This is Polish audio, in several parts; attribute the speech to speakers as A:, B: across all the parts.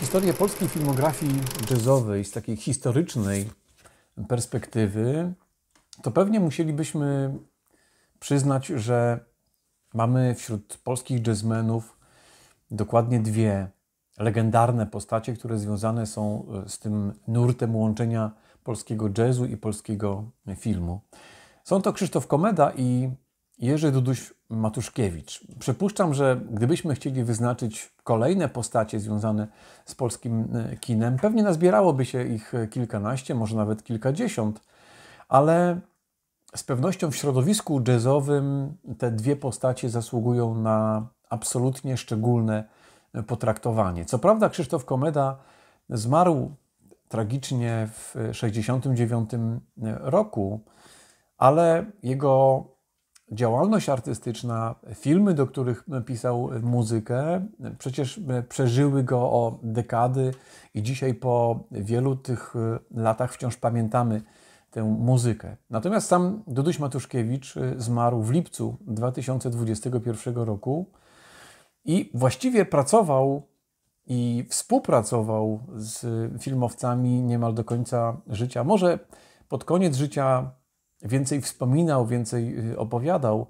A: Historię polskiej filmografii jazzowej z takiej historycznej perspektywy, to pewnie musielibyśmy przyznać, że mamy wśród polskich jazzmenów dokładnie dwie legendarne postacie, które związane są e, z tym nurtem łączenia polskiego jazzu i polskiego filmu. Są to Krzysztof Komeda i Jerzy Duduś-Matuszkiewicz. Przypuszczam, że gdybyśmy chcieli wyznaczyć kolejne postacie związane z polskim e, kinem, pewnie nazbierałoby się ich e, kilkanaście, może nawet kilkadziesiąt, ale z pewnością w środowisku jazzowym te dwie postacie zasługują na absolutnie szczególne e, potraktowanie. Co prawda Krzysztof Komeda zmarł tragicznie w 1969 roku, ale jego działalność artystyczna, filmy, do których pisał muzykę, przecież e, przeżyły go o dekady i dzisiaj po wielu tych e, latach wciąż pamiętamy tę muzykę. Natomiast sam Duduś Matuszkiewicz e, zmarł w lipcu 2021 roku i właściwie pracował i współpracował z filmowcami niemal do końca życia. Może pod koniec życia więcej wspominał, więcej y, opowiadał,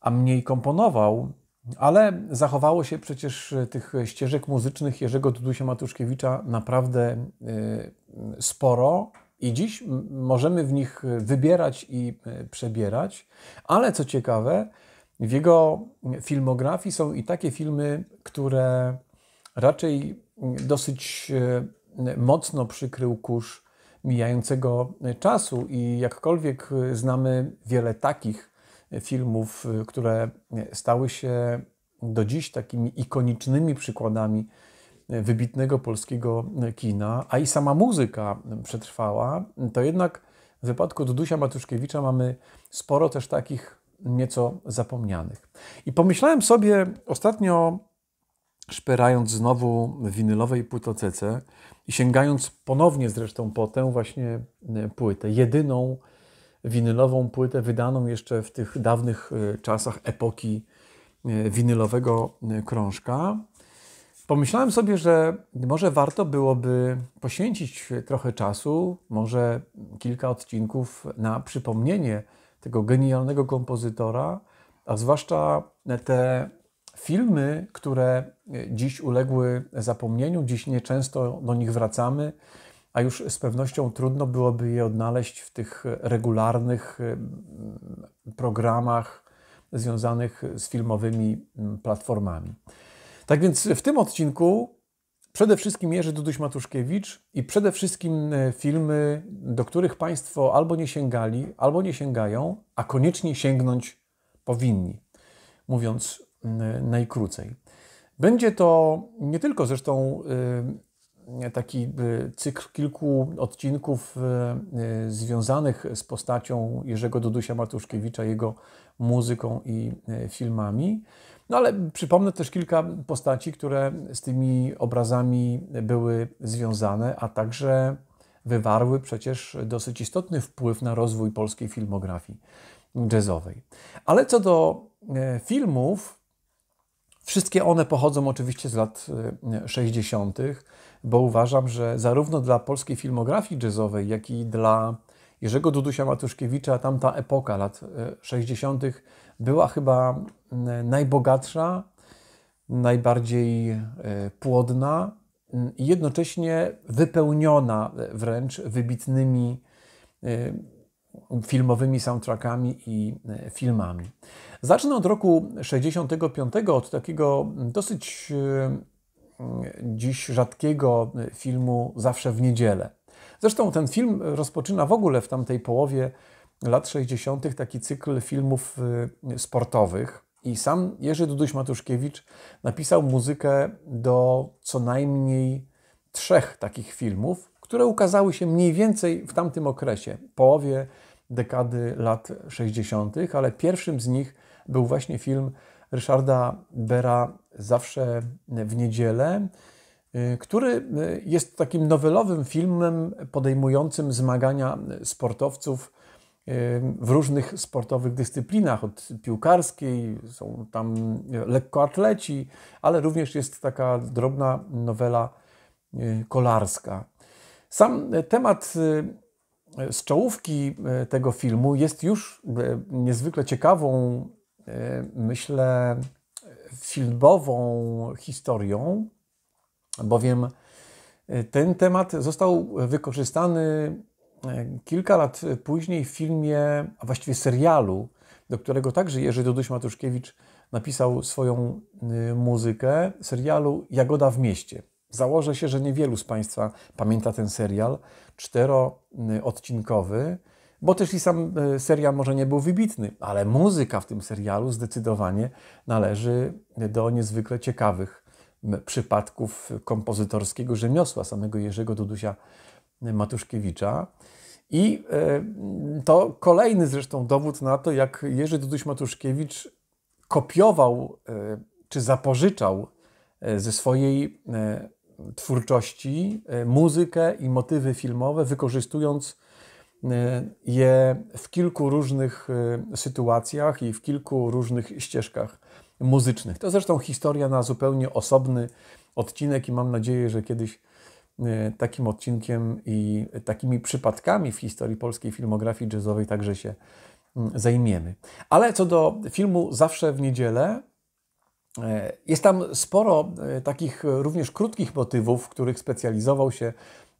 A: a mniej komponował, ale zachowało się przecież y, tych ścieżek muzycznych Jerzego Dudusia Matuszkiewicza naprawdę y, sporo i dziś możemy w nich wybierać i przebierać, ale co ciekawe, w jego filmografii są i takie filmy, które raczej dosyć mocno przykrył kurz mijającego czasu i jakkolwiek znamy wiele takich filmów, które stały się do dziś takimi ikonicznymi przykładami wybitnego polskiego kina, a i sama muzyka przetrwała, to jednak w wypadku Dudusia Matuszkiewicza mamy sporo też takich nieco zapomnianych. I pomyślałem sobie ostatnio szperając znowu w winylowej płytocece i sięgając ponownie zresztą po tę właśnie e, płytę, jedyną winylową płytę wydaną jeszcze w tych dawnych e, czasach epoki e, winylowego krążka. Pomyślałem sobie, że może warto byłoby poświęcić trochę czasu, może kilka odcinków na przypomnienie tego genialnego kompozytora, a zwłaszcza te filmy, które e, dziś uległy zapomnieniu, dziś nieczęsto do nich wracamy, a już z pewnością trudno byłoby je odnaleźć w tych regularnych e, programach związanych z filmowymi platformami. Tak więc w tym odcinku przede wszystkim Jerzy Duduś-Matuszkiewicz i przede wszystkim e, filmy, do których Państwo albo nie sięgali, albo nie sięgają, a koniecznie sięgnąć powinni. Mówiąc najkrócej. Będzie to nie tylko zresztą y, taki y, cykl kilku odcinków y, związanych z postacią Jerzego Dudusia Matuszkiewicza, jego muzyką i filmami. No ale przypomnę też kilka postaci, które z tymi obrazami były związane, a także wywarły przecież dosyć istotny wpływ na rozwój polskiej filmografii jazzowej. Ale co do filmów, Wszystkie one pochodzą oczywiście z lat 60., y, bo uważam, że zarówno dla polskiej filmografii jazzowej, jak i dla Jerzego Dudusia Matuszkiewicza tamta epoka lat 60. Y, była chyba mm, najbogatsza, najbardziej y, płodna mm, i jednocześnie wypełniona wręcz wybitnymi filmowymi soundtrackami i filmami. Zacznę od roku 65, od takiego mm, dosyć mm, dziś rzadkiego mm, filmu Zawsze w niedzielę. Zresztą ten film rozpoczyna w ogóle w tamtej połowie lat 60. taki cykl filmów y, sportowych. I sam Jerzy Duduś Matuszkiewicz napisał muzykę do co najmniej trzech takich filmów, które ukazały się mniej więcej w tamtym okresie, połowie dekady lat 60., ale pierwszym z nich był właśnie film Ryszarda Bera Zawsze w niedzielę, y, który y, jest takim nowelowym filmem podejmującym zmagania sportowców y, w różnych sportowych dyscyplinach, od piłkarskiej, są tam lekkoatleci, ale również jest taka drobna nowela kolarska. Sam temat z czołówki e, tego filmu jest już e, niezwykle ciekawą, e, myślę, filmową historią, bowiem ten temat został wykorzystany kilka lat później w filmie, a właściwie serialu, do którego także Jerzy Duduś Matuszkiewicz napisał swoją muzykę, serialu Jagoda w mieście. Założę się, że niewielu z Państwa pamięta ten serial, czteroodcinkowy, bo też i sam e, serial może nie był wybitny, ale muzyka w tym serialu zdecydowanie należy do niezwykle ciekawych przypadków kompozytorskiego rzemiosła samego Jerzego Dudusia Matuszkiewicza. I e, to kolejny zresztą dowód na to, jak Jerzy Duduś Matuszkiewicz kopiował e, czy zapożyczał ze swojej twórczości, e, muzykę i motywy filmowe, wykorzystując e, je w kilku różnych e, sytuacjach i w kilku różnych ścieżkach muzycznych. To zresztą historia na zupełnie osobny odcinek i mam nadzieję, że kiedyś takim odcinkiem i takimi przypadkami w historii polskiej filmografii jazzowej także się mm, zajmiemy. Ale co do filmu Zawsze w niedzielę, E, jest tam sporo e, takich również krótkich motywów, w których specjalizował się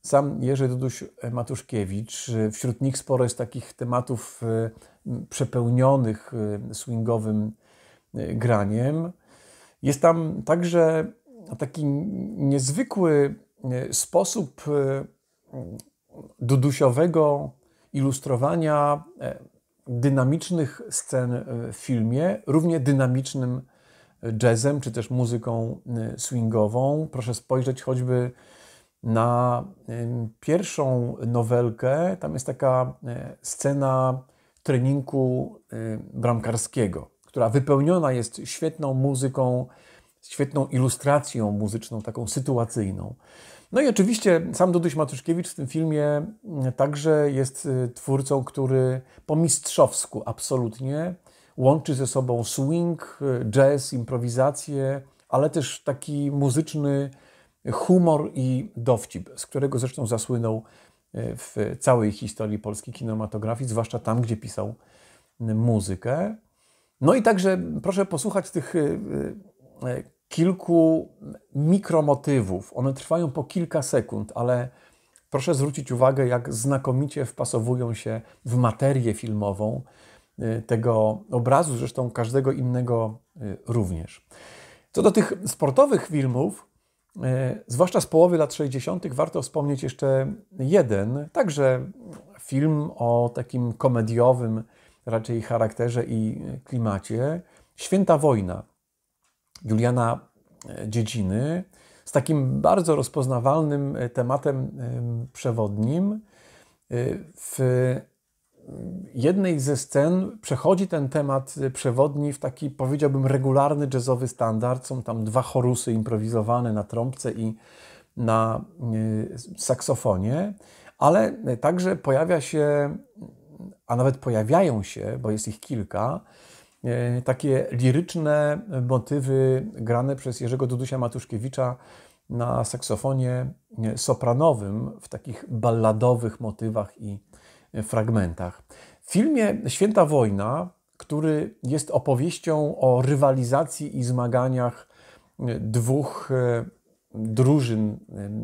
A: sam Jerzy Duduś Matuszkiewicz. E, wśród nich sporo jest takich tematów przepełnionych swingowym graniem. Jest tam także taki niezwykły sposób dudusiowego ilustrowania dynamicznych scen w filmie, równie dynamicznym jazzem, czy też muzyką y, swingową. Proszę spojrzeć choćby na pierwszą nowelkę. Tam jest taka y, scena treningu y, bramkarskiego, która wypełniona jest świetną muzyką, świetną ilustracją muzyczną, taką sytuacyjną. No i oczywiście sam Duduś Matuszkiewicz w tym filmie także jest twórcą, który po mistrzowsku absolutnie łączy ze sobą swing, jazz, improwizację, ale też taki muzyczny humor i dowcip, z którego zresztą zasłynął e, w całej historii polskiej kinematografii, zwłaszcza tam, gdzie pisał muzykę. No i także proszę posłuchać tych e, e, kilku mikromotywów. One trwają po kilka sekund, ale proszę zwrócić uwagę, jak znakomicie wpasowują się w materię filmową, Y, tego obrazu, zresztą każdego innego y, również. Co do tych sportowych filmów, y, zwłaszcza z połowy lat 60., warto wspomnieć jeszcze jeden, także film o takim komediowym raczej charakterze i klimacie. Święta wojna Juliana Dziedziny z takim bardzo rozpoznawalnym tematem przewodnim w jednej ze scen przechodzi ten temat przewodni w taki, powiedziałbym, regularny jazzowy standard. Są tam dwa chorusy improwizowane na trąbce i na e, saksofonie, ale także pojawia się, a nawet pojawiają się, bo jest ich kilka, e, takie liryczne motywy grane przez Jerzego Dudusia Matuszkiewicza na saksofonie e, sopranowym w takich balladowych motywach i fragmentach. W filmie Święta Wojna, który jest opowieścią o rywalizacji i zmaganiach e, dwóch e, drużyn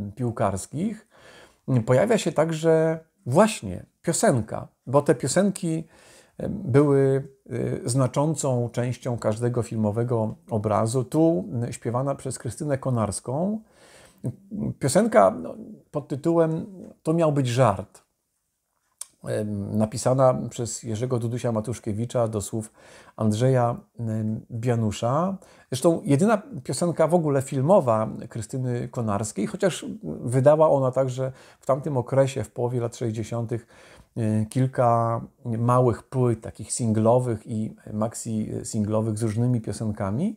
A: e, piłkarskich, pojawia się także właśnie piosenka, bo te piosenki były znaczącą częścią każdego filmowego obrazu. Tu śpiewana przez Krystynę Konarską. Piosenka no, pod tytułem To miał być żart napisana przez Jerzego Dudusia Matuszkiewicza do słów Andrzeja Bianusza. Zresztą jedyna piosenka w ogóle filmowa Krystyny Konarskiej, chociaż wydała ona także w tamtym okresie, w połowie lat 60., e, kilka małych płyt, takich singlowych i maxi singlowych z różnymi piosenkami.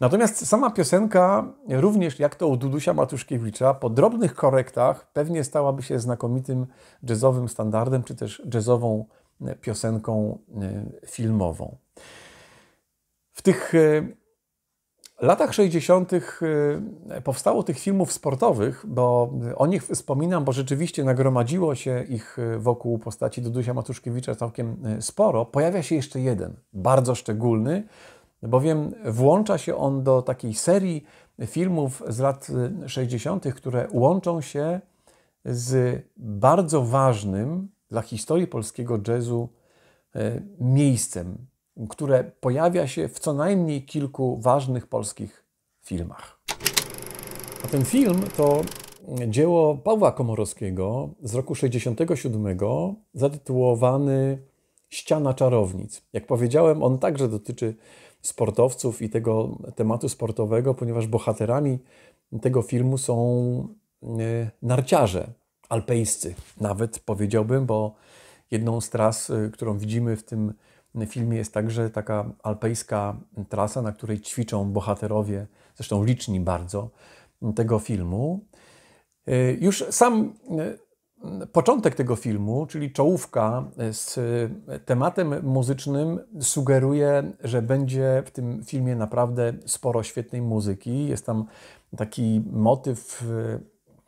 A: Natomiast sama piosenka, również jak to u Dudusia Matuszkiewicza, po drobnych korektach pewnie stałaby się znakomitym jazzowym standardem, czy też jazzową e, piosenką e, filmową. W tych e, latach 60. powstało tych filmów sportowych, bo o nich wspominam, bo rzeczywiście nagromadziło się ich wokół postaci Dudusia Matuszkiewicza całkiem sporo. Pojawia się jeszcze jeden, bardzo szczególny, bowiem włącza się on do takiej serii filmów z lat 60., y, które łączą się z bardzo ważnym dla historii polskiego jazzu y, miejscem, które pojawia się w co najmniej kilku ważnych polskich filmach. A ten film to dzieło Pawła Komorowskiego z roku 67, zatytułowany ściana czarownic. Jak powiedziałem, on także dotyczy sportowców i tego tematu sportowego, ponieważ bohaterami tego filmu są e, narciarze alpejscy, nawet powiedziałbym, bo jedną z tras, e, którą widzimy w tym filmie, jest także taka alpejska trasa, na której ćwiczą bohaterowie, zresztą liczni bardzo, tego filmu. E, już sam Początek tego filmu, czyli czołówka z e, tematem muzycznym, sugeruje, że będzie w tym filmie naprawdę sporo świetnej muzyki. Jest tam taki motyw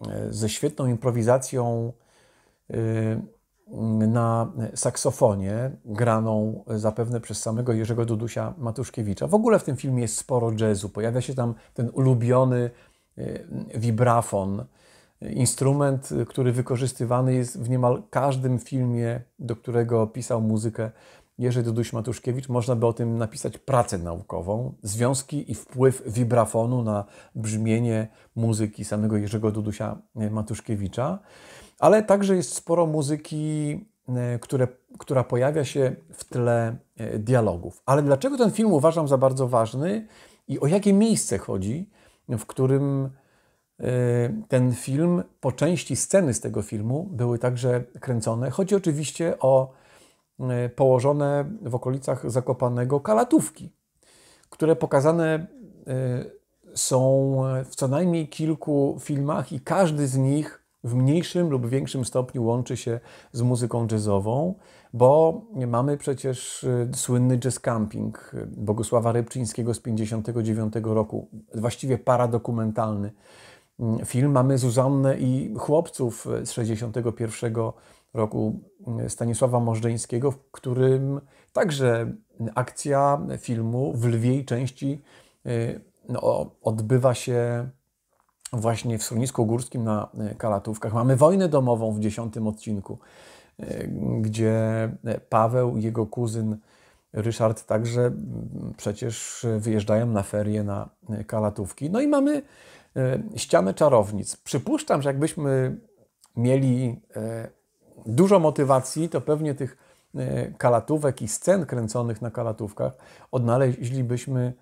A: e, ze świetną improwizacją e, na saksofonie, graną zapewne przez samego Jerzego Dudusia Matuszkiewicza. W ogóle w tym filmie jest sporo jazzu. Pojawia się tam ten ulubiony wibrafon instrument, y, który wykorzystywany jest w niemal każdym filmie, do którego pisał muzykę Jerzy Duduś-Matuszkiewicz. Można by o tym napisać pracę naukową. Związki i wpływ vibrafonu na brzmienie muzyki samego Jerzego Dudusia-Matuszkiewicza. Y, Ale także jest sporo muzyki, y, które, która pojawia się w tle dialogów. Ale dlaczego ten film uważam za bardzo ważny i o jakie miejsce chodzi, w którym Y, ten film, po części sceny z tego filmu były także kręcone. Chodzi oczywiście o y, położone w okolicach Zakopanego kalatówki, które pokazane y, są w co najmniej kilku filmach i każdy z nich w mniejszym lub większym stopniu łączy się z muzyką jazzową, bo mamy przecież słynny jazz camping Bogusława Rybczyńskiego z 1959 roku, właściwie paradokumentalny, dokumentalny Mm, film. Mamy Zuzannę i chłopców e, z 61 roku mm, Stanisława Możdżeńskiego, w którym także mm, akcja filmu w lwiej części e, no, odbywa się właśnie w schronisku górskim na e, Kalatówkach. Mamy wojnę domową w dziesiątym odcinku, gdzie Paweł i jego kuzyn Ryszard także przecież wyjeżdżają na ferie na Kalatówki. No i mamy E, ściany czarownic. Przypuszczam, że jakbyśmy mieli e, dużo motywacji, to pewnie tych e, kalatówek i scen kręconych na kalatówkach odnaleźlibyśmy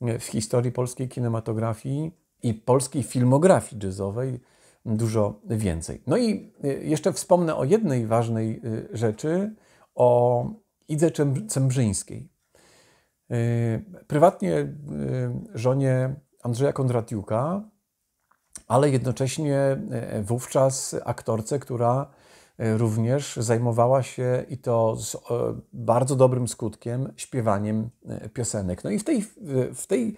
A: w historii polskiej kinematografii i polskiej filmografii jazzowej dużo więcej. No i jeszcze wspomnę o jednej ważnej rzeczy, o Idze Cembrzyńskiej. Prywatnie żonie Andrzeja Kondratiuka, ale jednocześnie e, e, wówczas aktorce, która e, również zajmowała się i to z bardzo dobrym skutkiem śpiewaniem piosenek. No i w tej, w tej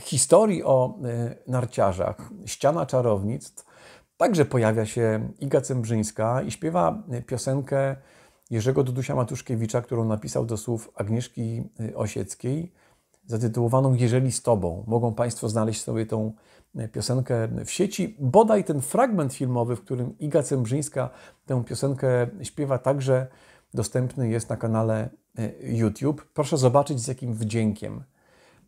A: historii o narciarzach, ściana czarownictw, także pojawia się Iga Cembrzyńska i śpiewa piosenkę Jerzego Dudusia Matuszkiewicza, którą napisał do słów Agnieszki Osieckiej zatytułowaną Jeżeli z Tobą. Mogą Państwo znaleźć sobie tą e, piosenkę w sieci. Bodaj ten fragment filmowy, w którym Iga Cembrzyńska tę piosenkę śpiewa, także dostępny jest na kanale e, YouTube. Proszę zobaczyć, z jakim wdziękiem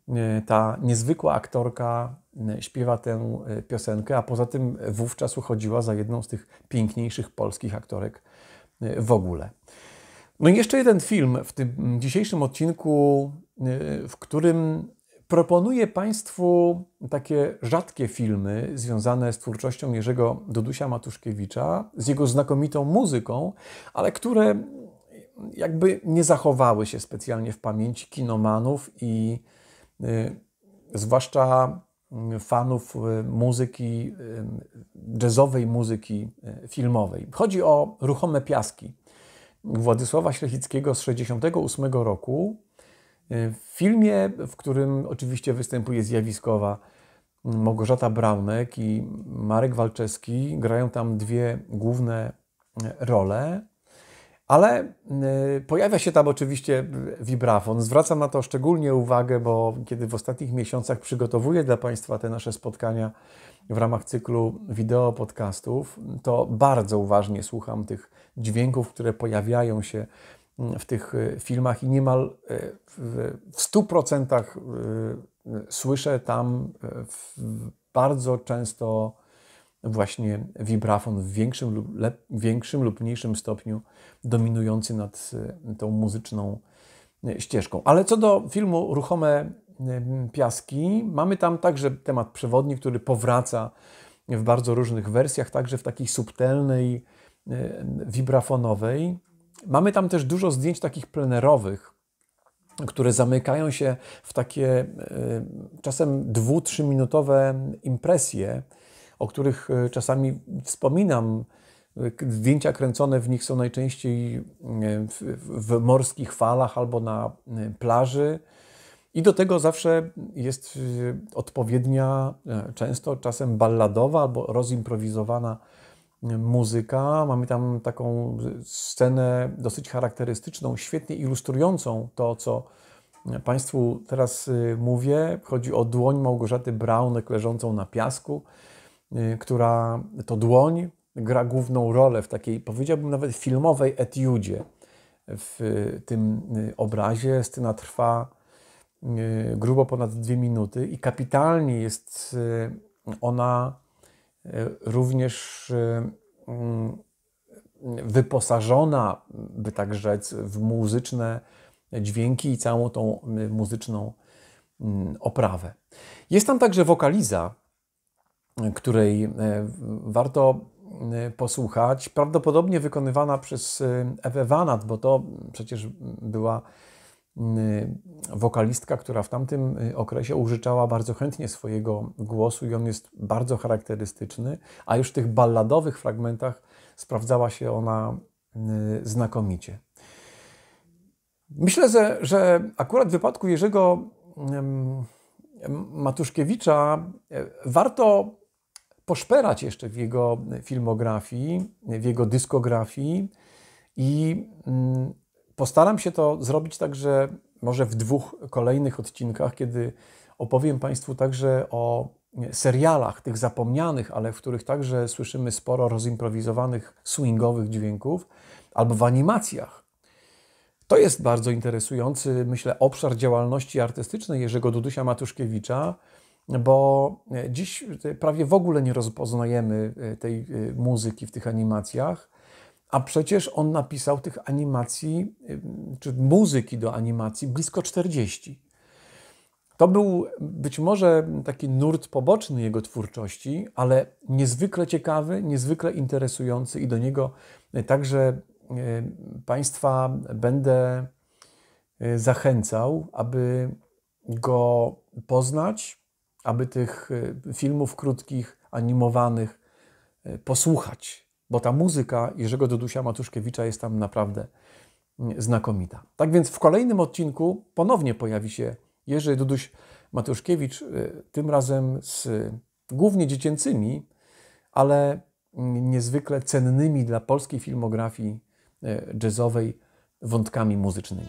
A: e, ta niezwykła aktorka śpiewa tę piosenkę, a poza tym wówczas uchodziła za jedną z tych piękniejszych polskich aktorek w ogóle. No i jeszcze jeden film w tym dzisiejszym odcinku, y, w którym proponuję Państwu takie rzadkie filmy związane z twórczością Jerzego Dudusia Matuszkiewicza, z jego znakomitą muzyką, ale które jakby nie zachowały się specjalnie w pamięci kinomanów i y, zwłaszcza y, fanów muzyki jazzowej, muzyki filmowej. Chodzi o Ruchome Piaski Władysława Ślechickiego z 1968 roku. Y, w filmie, w którym oczywiście występuje zjawiskowa mm, Małgorzata Braunek i Marek Walczewski, grają tam dwie główne y, role. Ale y, pojawia się tam oczywiście Wibrafon. Zwracam na to szczególnie uwagę, bo kiedy w ostatnich miesiącach przygotowuję dla Państwa te nasze spotkania w ramach cyklu wideo podcastów, to bardzo uważnie słucham tych dźwięków, które pojawiają się mm, w tych y, filmach i niemal y, w 100% y, słyszę tam bardzo często właśnie wibrafon w większym lub, większym lub mniejszym stopniu dominujący nad tą muzyczną ścieżką. Ale co do filmu Ruchome Piaski, mamy tam także temat przewodni, który powraca w bardzo różnych wersjach, także w takiej subtelnej, Y, wibrafonowej. Mamy tam też dużo zdjęć takich plenerowych, które zamykają się w takie y, czasem dwu, trzyminutowe impresje, o których y, czasami wspominam. Zdjęcia kręcone w nich są najczęściej w, morskich falach albo na plaży. I do tego zawsze jest odpowiednia, często czasem balladowa albo rozimprowizowana muzyka. Mamy tam taką scenę dosyć charakterystyczną, świetnie ilustrującą to, co Państwu teraz y, mówię. Chodzi o dłoń Małgorzaty Braunek leżącą na piasku, y, która to dłoń gra główną rolę w takiej, powiedziałbym nawet filmowej etiudzie w y, tym obrazie. Scena trwa grubo ponad dwie minuty i kapitalnie jest ona również mm, wyposażona, by tak rzec, w muzyczne dźwięki i całą tą y, muzyczną mm, oprawę. Jest tam także wokaliza, której y, warto y, posłuchać, prawdopodobnie wykonywana przez Ewe Vanat, bo to przecież była Y, wokalistka, która w tamtym y, okresie użyczała bardzo chętnie swojego głosu i on jest bardzo charakterystyczny, a już w tych balladowych fragmentach sprawdzała się ona y, znakomicie. Myślę, że, że akurat w wypadku Jerzego Matuszkiewicza e, warto poszperać jeszcze w jego filmografii, w jego dyskografii i mm, Postaram się to zrobić także może w dwóch kolejnych odcinkach, kiedy opowiem Państwu także o serialach, tych zapomnianych, ale w których także słyszymy sporo rozimprowizowanych, swingowych dźwięków, albo w animacjach. To jest bardzo interesujący, myślę, obszar działalności artystycznej Jerzego Dudusia Matuszkiewicza, bo e, dziś e, prawie w ogóle nie rozpoznajemy e, tej muzyki w tych animacjach. A przecież on napisał tych animacji, czy muzyki do animacji blisko 40. To był być może taki nurt poboczny jego twórczości, ale niezwykle ciekawy, niezwykle interesujący i do niego e, także e, Państwa będę e, zachęcał, aby go poznać, aby tych filmów krótkich, animowanych posłuchać, bo ta muzyka Jerzego Dudusia Matuszkiewicza jest tam naprawdę mm, znakomita. Tak więc w kolejnym odcinku ponownie pojawi się Jerzy Duduś Matuszkiewicz, y, tym razem z y, głównie dziecięcymi, ale mm, niezwykle cennymi dla polskiej filmografii y, jazzowej wątkami muzycznymi.